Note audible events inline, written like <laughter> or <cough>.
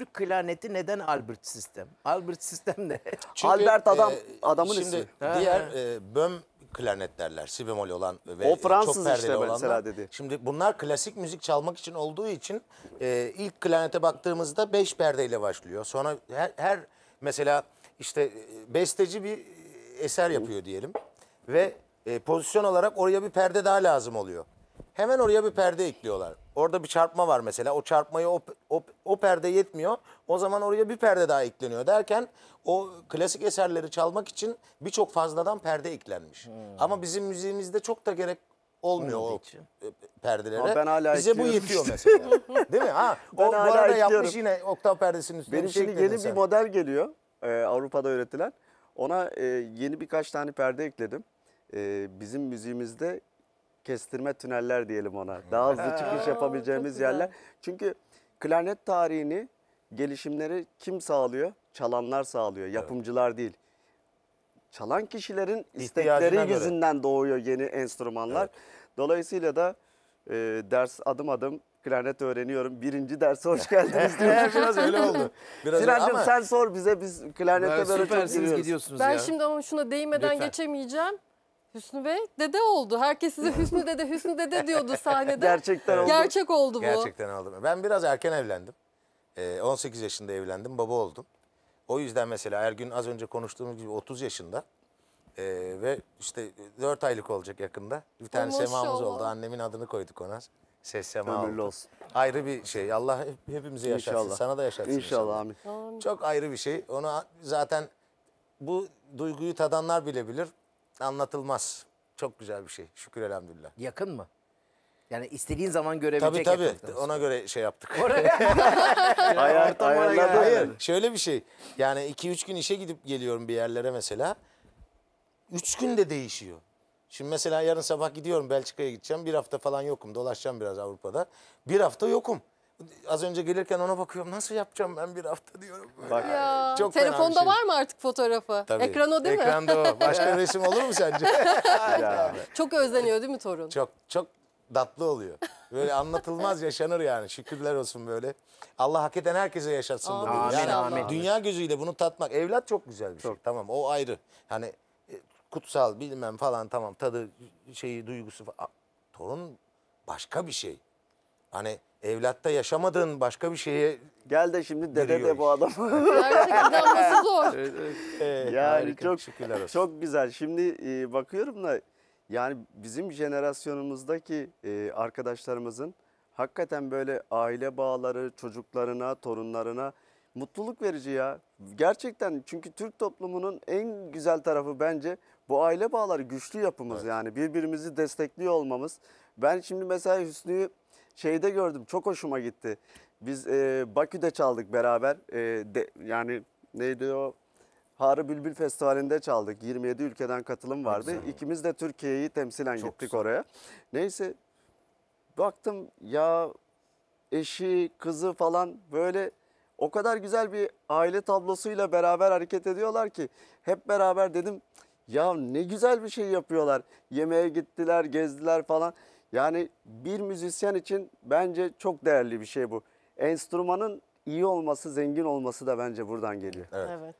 Türk klarneti neden Albert sistem? Albert sistem ne? <laughs> Çünkü, Albert adam e, adamın şimdi ismi. Diğer e, böm klarnet derler. Si bemol olan ve o Fransız çok perdeli işte olanlar. mesela dedi. Şimdi bunlar klasik müzik çalmak için olduğu için e, ilk klarnete baktığımızda beş perdeyle başlıyor. Sonra her, her mesela işte e, besteci bir eser yapıyor diyelim ve e, pozisyon olarak oraya bir perde daha lazım oluyor. Hemen oraya bir perde ekliyorlar. Orada bir çarpma var mesela. O çarpmayı o, o, o perde yetmiyor. O zaman oraya bir perde daha ekleniyor derken o klasik eserleri çalmak için birçok fazladan perde eklenmiş. Hmm. Ama bizim müziğimizde çok da gerek olmuyor Olmadığı o e, perdelere. Ama ben hala Bize bu yetiyor mesela. <laughs> Değil mi? Ha, ben o, hala arada ekliyorum. yapmış yine oktav perdesinin üstüne Benim şey şimdi yeni sen. bir model geliyor. E, Avrupa'da öğretilen. Ona e, yeni birkaç tane perde ekledim. E, bizim müziğimizde kestirme tüneller diyelim ona. Daha hızlı çıkış yapabileceğimiz yerler. Çünkü klarnet tarihini gelişimleri kim sağlıyor? Çalanlar sağlıyor, yapımcılar evet. değil. Çalan kişilerin İhtiyacına istekleri göre. yüzünden doğuyor yeni enstrümanlar. Evet. Dolayısıyla da e, ders adım adım klarnet öğreniyorum. Birinci derse hoş <laughs> geldiniz <laughs> diyormuş. biraz öyle oldu. Biraz Sinancığım ama... sen sor bize biz klarnete böyle çok gidiyorsunuz ben ya. şimdi ama şuna değinmeden Lütfen. geçemeyeceğim. Hüsnü Bey dede oldu. Herkes size Hüsnü dede, Hüsnü dede diyordu sahnede. <laughs> Gerçekten oldu. Gerçek oldu bu. Gerçekten oldu. Ben biraz erken evlendim. 18 ee, yaşında evlendim, baba oldum. O yüzden mesela Ergün az önce konuştuğumuz gibi 30 yaşında. Ee, ve işte 4 aylık olacak yakında. Bir tane Ama semamız oldu. Annemin adını koyduk ona. Ses şey, sema Ömürlü oldu. olsun. Ayrı bir şey. Allah hepimizi yaşatsın. İnşallah. Sana da yaşatsın. İnşallah, inşallah. amin. Çok ayrı bir şey. Onu zaten bu duyguyu tadanlar bile bilir anlatılmaz. Çok güzel bir şey. Şükür elhamdülillah. Yakın mı? Yani istediğin zaman görebilecek. Tabii tabii. Ona göre şey yaptık. Oraya. Hayır, <laughs> Hayır. Şöyle bir şey. Yani iki üç gün işe gidip geliyorum bir yerlere mesela. üç gün de değişiyor. Şimdi mesela yarın sabah gidiyorum Belçika'ya gideceğim. Bir hafta falan yokum. Dolaşacağım biraz Avrupa'da. Bir hafta yokum. Az önce gelirken ona bakıyorum nasıl yapacağım ben bir hafta diyorum. Böyle. Bak, ya, çok şey. telefonda var mı artık fotoğrafı? Tabii. Ekran o değil Ekranda mi? Ekranda o. Başka resim olur mu sence? <laughs> çok özleniyor değil mi torun? Çok çok tatlı oluyor. Böyle anlatılmaz yaşanır yani. Şükürler olsun böyle. Allah hak eden herkese yaşatsın bunu. Yani amin. dünya gözüyle bunu tatmak. Evlat çok güzel bir şey. Tamam o ayrı. Hani e, kutsal bilmem falan tamam tadı şeyi duygusu falan. Torun başka bir şey. Hani evlatta yaşamadığın başka bir şeye Gel de şimdi dede de bu adam. <laughs> Gerçekten inanması zor. evet. Evet, yani harika, çok şükürler olsun. çok güzel. Şimdi e, bakıyorum da yani bizim jenerasyonumuzdaki e, arkadaşlarımızın hakikaten böyle aile bağları çocuklarına, torunlarına mutluluk verici ya. Gerçekten çünkü Türk toplumunun en güzel tarafı bence bu aile bağları güçlü yapımız evet. yani birbirimizi destekliyor olmamız. Ben şimdi mesela Hüsnü'yü şeyde gördüm çok hoşuma gitti. Biz e, Bakü'de çaldık beraber. E, de, yani neydi o? Harı Bülbül Festivali'nde çaldık. 27 ülkeden katılım vardı. Güzel. İkimiz de Türkiye'yi temsilen Çok gittik güzel. oraya. Neyse baktım ya eşi, kızı falan böyle o kadar güzel bir aile tablosuyla beraber hareket ediyorlar ki hep beraber dedim ya ne güzel bir şey yapıyorlar. Yemeğe gittiler, gezdiler falan. Yani bir müzisyen için bence çok değerli bir şey bu. Enstrümanın iyi olması, zengin olması da bence buradan geliyor. Evet. evet.